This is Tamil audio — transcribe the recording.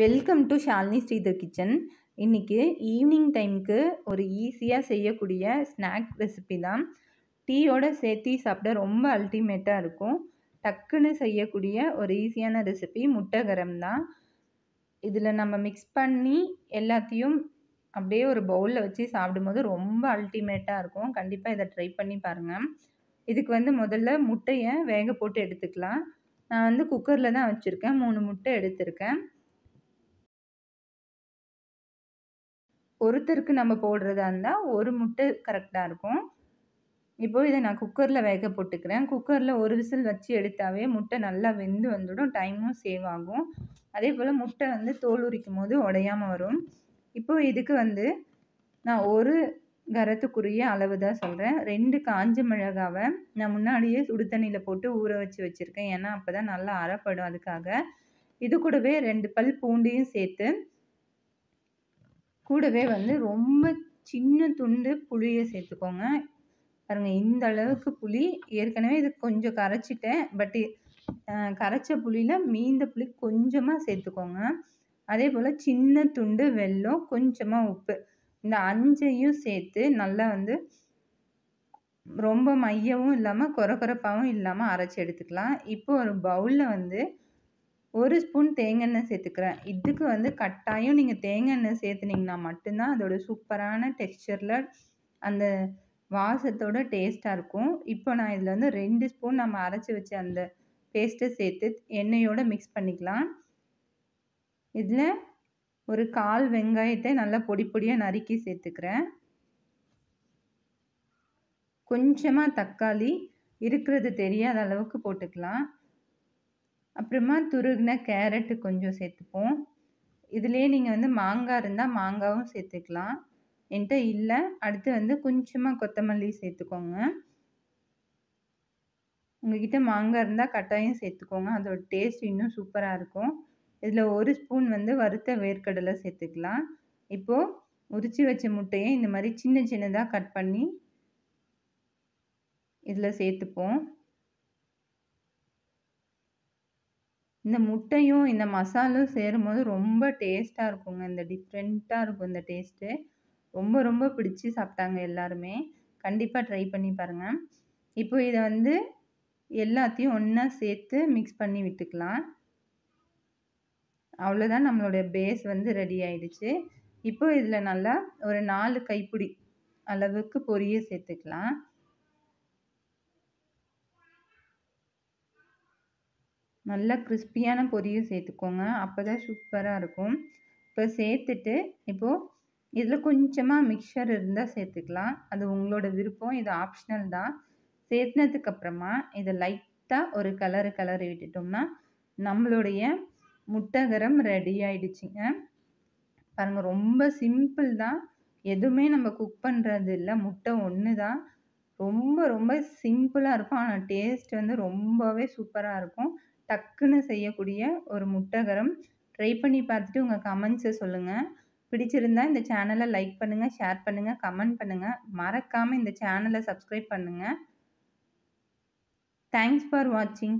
welcome to Shalini Sridhar kitchen இன்றைக்கி ஈவினிங் டைமுக்கு ஒரு ஈஸியாக செய்யக்கூடிய ஸ்நாக் ரெசிபி தான் டீயோட சேர்த்தி சாப்பிட ரொம்ப அல்டிமேட்டாக இருக்கும் டக்குன்னு செய்யக்கூடிய ஒரு ஈஸியான ரெசிபி முட்டைகரம் தான் இதில் நம்ம மிக்ஸ் பண்ணி எல்லாத்தையும் அப்படியே ஒரு பவுலில் வச்சு சாப்பிடும்போது ரொம்ப அல்டிமேட்டாக இருக்கும் கண்டிப்பாக இதை ட்ரை பண்ணி பாருங்கள் இதுக்கு வந்து முதல்ல முட்டையை வேக போட்டு எடுத்துக்கலாம் நான் வந்து குக்கரில் தான் வச்சுருக்கேன் மூணு முட்டை எடுத்திருக்கேன் ஒருத்தருக்கு நம்ம போடுறதா இருந்தால் ஒரு முட்டை கரெக்டாக இருக்கும் இப்போது இதை நான் குக்கரில் வேக போட்டுக்கிறேன் குக்கரில் ஒரு விசில் வச்சு எடுத்தாவே முட்டை நல்லா வெந்து வந்துடும் டைமும் சேவ் ஆகும் அதே போல் முட்டை வந்து தோல் உரிக்கும் போது உடையாமல் வரும் இப்போது இதுக்கு வந்து நான் ஒரு கரத்துக்குரிய அளவு தான் சொல்கிறேன் ரெண்டு காஞ்ச மிளகாவை நான் முன்னாடியே சுடு தண்ணியில் போட்டு ஊற வச்சு வச்சுருக்கேன் ஏன்னா அப்போ தான் நல்லா அறப்படும் அதுக்காக இது கூடவே ரெண்டு பல் பூண்டையும் சேர்த்து கூடவே வந்து ரொம்ப சின்ன துண்டு புளியை சேர்த்துக்கோங்க பாருங்க இந்த அளவுக்கு புளி ஏற்கனவே இது கொஞ்சம் கரைச்சிட்டேன் பட் கரைச்ச புளியில் மீந்த புளி கொஞ்சமாக சேர்த்துக்கோங்க அதே போல் சின்ன துண்டு வெல்லம் கொஞ்சமாக உப்பு இந்த அஞ்சையும் சேர்த்து நல்லா வந்து ரொம்ப மையவும் இல்லாமல் கொரகொரப்பாகவும் இல்லாமல் அரைச்சி எடுத்துக்கலாம் இப்போ ஒரு பவுலில் வந்து ஒரு ஸ்பூன் தேங்காய் எண்ணெய் சேர்த்துக்கிறேன் இதுக்கு வந்து கட்டாயம் நீங்கள் தேங்காய் எண்ணெய் சேர்த்துனீங்கன்னா மட்டும்தான் அதோட சூப்பரான டெக்ஸ்சரில் அந்த வாசத்தோட டேஸ்ட்டாக இருக்கும் இப்போ நான் இதில் வந்து ரெண்டு ஸ்பூன் நம்ம அரைச்சி வச்ச அந்த பேஸ்ட்டை சேர்த்து எண்ணெயோடு மிக்ஸ் பண்ணிக்கலாம் இதில் ஒரு கால் வெங்காயத்தை நல்லா பொடி பொடியாக நறுக்கி சேர்த்துக்கிறேன் கொஞ்சமாக தக்காளி இருக்கிறது தெரியாத அளவுக்கு போட்டுக்கலாம் அப்புறமா துருகின கேரட்டு கொஞ்சம் சேர்த்துப்போம் இதுலேயே நீங்கள் வந்து மாங்காய் இருந்தால் மாங்காவும் சேர்த்துக்கலாம் என்கிட்ட இல்லை அடுத்து வந்து கொஞ்சமாக கொத்தமல்லி சேர்த்துக்கோங்க உங்ககிட்ட மாங்காய் இருந்தால் கட்டாயம் சேர்த்துக்கோங்க அதோட டேஸ்ட் இன்னும் சூப்பராக இருக்கும் இதில் ஒரு ஸ்பூன் வந்து வறுத்த வேர்க்கடலை சேர்த்துக்கலாம் இப்போது உரித்து வச்ச முட்டையை இந்த மாதிரி சின்ன சின்னதாக கட் பண்ணி இதில் சேர்த்துப்போம் இந்த முட்டையும் இந்த மசாலும் சேரும்போது ரொம்ப டேஸ்ட்டாக இருக்குங்க இந்த டிஃப்ரெண்ட்டாக இருக்கும் இந்த டேஸ்ட்டு ரொம்ப ரொம்ப பிடிச்சி சாப்பிட்டாங்க எல்லாருமே கண்டிப்பாக ட்ரை பண்ணி பாருங்கள் இப்போ இதை வந்து எல்லாத்தையும் ஒன்றா சேர்த்து மிக்ஸ் பண்ணி விட்டுக்கலாம் அவ்வளோதான் நம்மளோட பேஸ் வந்து ரெடி ஆயிடுச்சு இப்போ இதில் நல்லா ஒரு நாலு கைப்பிடி அளவுக்கு பொரிய சேர்த்துக்கலாம் நல்லா கிறிஸ்பியான பொரியும் சேர்த்துக்கோங்க அப்போ தான் சூப்பராக இருக்கும் இப்போ சேர்த்துட்டு இப்போது இதில் கொஞ்சமாக மிக்சர் இருந்தால் சேர்த்துக்கலாம் அது உங்களோட விருப்பம் இது ஆப்ஷனல் தான் சேர்த்துனதுக்கப்புறமா இதை லைட்டாக ஒரு கலரு கலர் விட்டுட்டோம்னா நம்மளுடைய முட்டகரம் ரெடி ஆகிடுச்சிங்க பாருங்கள் ரொம்ப சிம்பிள் தான் எதுவுமே நம்ம குக் பண்ணுறது இல்லை முட்டை ஒன்று தான் ரொம்ப ரொம்ப சிம்பிளாக இருக்கும் ஆனால் டேஸ்ட் வந்து ரொம்பவே சூப்பராக இருக்கும் டக்குன்னு செய்யக்கூடிய ஒரு முட்டகரம் ட்ரை பண்ணி பார்த்துட்டு உங்கள் கமெண்ட்ஸை சொல்லுங்கள் பிடிச்சிருந்தா இந்த சேனலை லைக் பண்ணுங்கள் ஷேர் பண்ணுங்கள் கமெண்ட் பண்ணுங்கள் மறக்காமல் இந்த சேனலை சப்ஸ்கிரைப் பண்ணுங்கள் தேங்க்ஸ் ஃபார் வாட்சிங்